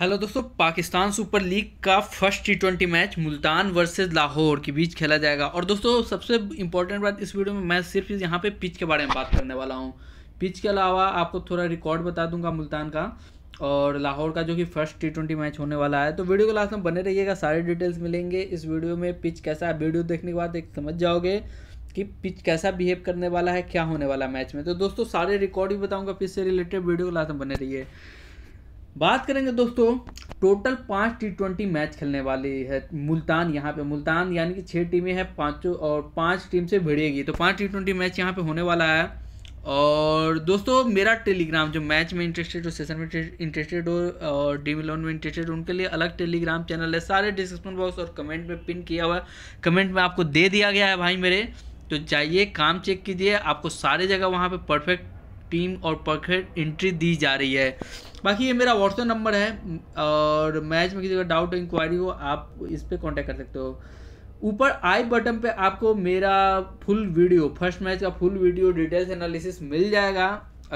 hello दोस्तों Pakistan super league का first T twenty match Multan versus Lahore के बीच खेला जाएगा और दोस्तों सबसे इम्पोर्टेंट बात इस वीडियो में मैं सिर्फ यहाँ पे पिच के बारे में बात करने वाला हूँ पिच के अलावा आपको थोड़ा रिकॉर्ड बता दूंगा मुल्तान का और लाहौर का जो कि फर्स्ट टी ट्वेंटी मैच होने वाला है तो वीडियो के लास्ट में बने रहिएगा सारे डिटेल्स मिलेंगे इस वीडियो में पिच कैसा है वीडियो देखने के बाद एक समझ जाओगे कि पिच कैसा बिहेव करने वाला है क्या होने वाला मैच में तो दोस्तों सारे रिकॉर्ड भी बताऊँगा पिच से रिलेटेड वीडियो के लास्ट में बने रहिए बात करेंगे दोस्तों टोटल पाँच टी ट्वेंटी मैच खेलने वाली है मुल्तान यहाँ पे मुल्तान यानी कि छः टीमें हैं पाँचों और पाँच टीम से भिड़ेगी तो पाँच टी ट्वेंटी मैच यहाँ पे होने वाला है और दोस्तों मेरा टेलीग्राम जो मैच में इंटरेस्टेड हो सेशन में इंटरेस्टेड हो और डी मिलोन में इंटरेस्टेड हो उनके लिए अलग टेलीग्राम चैनल है सारे डिस्क्रिप्शन बॉक्स और कमेंट में पिन किया हुआ है कमेंट में आपको दे दिया गया है भाई मेरे तो जाइए काम चेक कीजिए आपको सारे जगह वहाँ पे परफेक्ट टीम और परफेक्ट एंट्री दी जा रही है बाकी ये मेरा व्हाट्सएप नंबर है और मैच में किसी का डाउट इंक्वायरी हो आप इस पर कॉन्टैक्ट कर सकते हो ऊपर आई बटन पे आपको मेरा फुल वीडियो फर्स्ट मैच का फुल वीडियो डिटेल्स एनालिसिस मिल जाएगा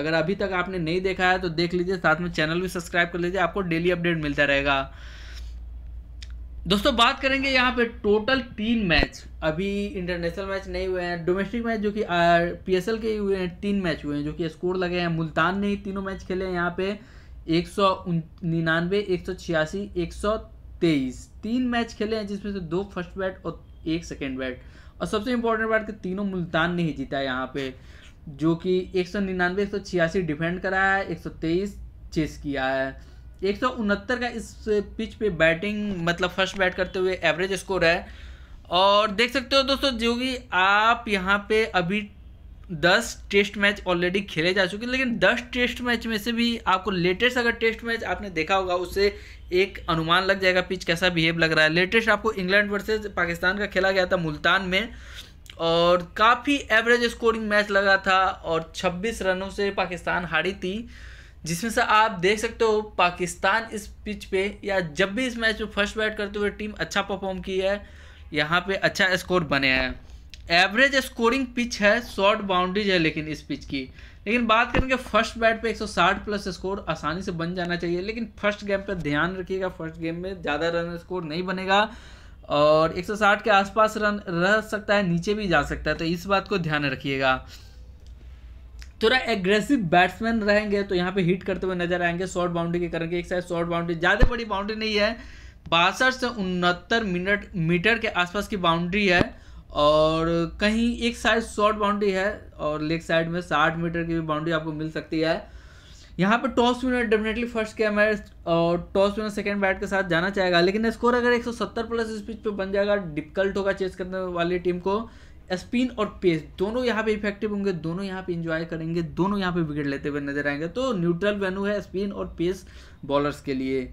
अगर अभी तक आपने नहीं देखा है तो देख लीजिए साथ में चैनल भी सब्सक्राइब कर लीजिए आपको डेली अपडेट मिलता रहेगा दोस्तों बात करेंगे यहाँ पे टोटल तीन मैच अभी इंटरनेशनल मैच नहीं हुए हैं डोमेस्टिक मैच जो कि पीएसएल के हुए हैं तीन मैच हुए हैं जो कि स्कोर लगे हैं मुल्तान ने ही तीनों मैच खेले हैं यहाँ पे एक सौ निन्यानवे एक सौ छियासी एक सौ तेईस तीन मैच खेले हैं जिसमें से दो फर्स्ट बैट और एक सेकेंड बैट और सबसे इम्पोर्टेंट बात कि तीनों मुल्तान ने ही जीता है यहाँ पे जो कि एक सौ निन्यानवे एक सौ छियासी डिफेंड कराया है एक सौ तेईस चेस किया है एक का इस पिच पे बैटिंग मतलब फर्स्ट बैट करते हुए एवरेज स्कोर है और देख सकते हो दोस्तों जो कि आप यहाँ पे अभी दस टेस्ट मैच ऑलरेडी खेले जा चुके हैं लेकिन दस टेस्ट मैच में से भी आपको लेटेस्ट अगर टेस्ट मैच आपने देखा होगा उससे एक अनुमान लग जाएगा पिच कैसा बिहेव लग रहा है लेटेस्ट आपको इंग्लैंड वर्सेज पाकिस्तान का खेला गया था मुल्तान में और काफ़ी एवरेज स्कोरिंग मैच लगा था और छब्बीस रनों से पाकिस्तान हारी थी जिसमें से आप देख सकते हो पाकिस्तान इस पिच पे या जब भी इस मैच में फर्स्ट बैट करते हुए टीम अच्छा परफॉर्म की है यहाँ पे अच्छा स्कोर बने हैं एवरेज स्कोरिंग पिच है शॉर्ट बाउंड्रीज है लेकिन इस पिच की लेकिन बात करेंगे फर्स्ट बैट पे 160 प्लस स्कोर आसानी से बन जाना चाहिए लेकिन फर्स्ट गेम पर ध्यान रखिएगा फर्स्ट गेम में ज़्यादा रन स्कोर नहीं बनेगा और एक के आसपास रन रह सकता है नीचे भी जा सकता है तो इस बात को ध्यान रखिएगा थोड़ा एग्रेसिव बैट्समैन रहेंगे तो यहाँ पे हिट करते हुए नजर आएंगे शॉर्ट बाउंड्री के कारण एक साइड शॉर्ट बाउंड्री ज़्यादा बड़ी बाउंड्री नहीं है बासठ से उनहत्तर मिनट मीटर के आसपास की बाउंड्री है और कहीं एक साइड शॉर्ट बाउंड्री है और लेग साइड में साठ मीटर की भी बाउंड्री आपको मिल सकती है यहाँ पर टॉस विनर डेफिनेटली फर्स्ट के मैं और टॉस विनर सेकेंड बैट के साथ जाना चाहेगा लेकिन स्कोर अगर 170 प्लस स्पीड पे बन जाएगा डिफिकल्ट होगा चेस करने वाली टीम को स्पिन और पेस दोनों यहाँ पे इफेक्टिव होंगे दोनों यहाँ पे इंजॉय करेंगे दोनों यहाँ पे विकेट लेते हुए नजर आएंगे तो न्यूट्रल वेन्यू है स्पिन और पेस बॉलर्स के लिए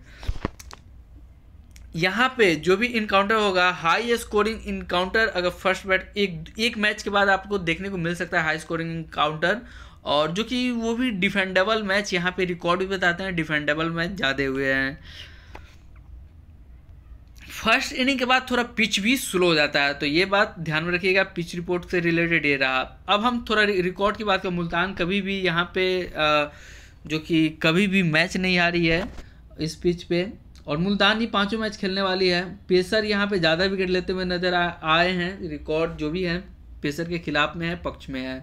यहाँ पे जो भी इनकाउंटर होगा हाई स्कोरिंग इनकाउंटर अगर फर्स्ट बैट एक एक मैच के बाद आपको देखने को मिल सकता है हाई स्कोरिंग इनकाउंटर और जो कि वो भी डिफेंडेबल मैच यहाँ पे रिकॉर्ड भी बताते हैं डिफेंडेबल मैच ज़्यादा हुए हैं फर्स्ट इनिंग के बाद थोड़ा पिच भी स्लो हो जाता है तो ये बात ध्यान में रखिएगा पिच रिपोर्ट से रिलेटेड ये रहा अब हम थोड़ा रिकॉर्ड की बात करें मुल्तान कभी भी यहाँ पे जो कि कभी भी मैच नहीं आ रही है इस पिच पे और मुल्तान ये पाँचों मैच खेलने वाली है पेसर यहाँ पे ज़्यादा विकेट लेते हुए नज़र आए हैं रिकॉर्ड जो भी है पेसर के खिलाफ में है पक्ष में है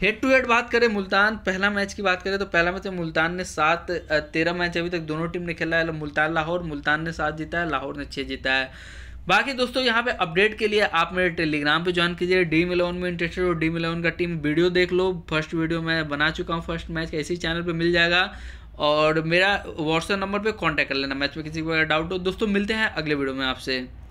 हेड टू हेड बात करें मुल्तान पहला मैच की बात करें तो पहला मैच तो मुल्तान ने सात तेरह मैच अभी तक दोनों टीम ने खेला है मुल्तान लाहौर मुल्तान ने सात जीता है लाहौर ने छः जीता है बाकी दोस्तों यहाँ पे अपडेट के लिए आप मेरे टेलीग्राम पे ज्वाइन कीजिए ड्रीम इलेवन में इंटरेस्टेड हो ड्रीम इलेवन का टीम वीडियो देख लो फर्स्ट वीडियो मैं बना चुका हूँ फर्स्ट मैच का इसी चैनल पे मिल जाएगा और मेरा व्हाट्सएप नंबर पे कांटेक्ट कर लेना मैच में किसी को डाउट हो दोस्तों मिलते हैं अगले वीडियो में आपसे